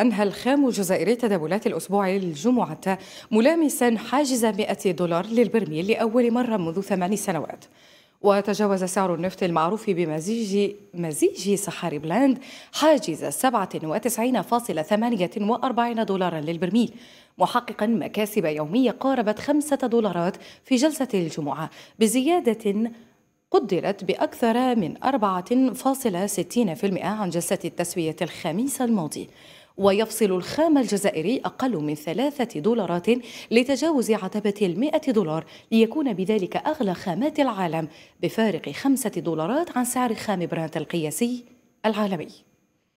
أنهى الخام الجزائري تداولات الأسبوع الجمعة ملامسا حاجز 100 دولار للبرميل لأول مرة منذ ثمان سنوات وتجاوز سعر النفط المعروف بمزيج مزيج صحاري بلاند حاجز 97.48 دولارا للبرميل محققا مكاسب يومية قاربت خمسة دولارات في جلسة الجمعة بزيادة قدرت بأكثر من 4.60% عن جلسة التسوية الخميس الماضي ويفصل الخام الجزائري أقل من ثلاثة دولارات لتجاوز عتبة المئة دولار ليكون بذلك أغلى خامات العالم بفارق خمسة دولارات عن سعر خام برانت القياسي العالمي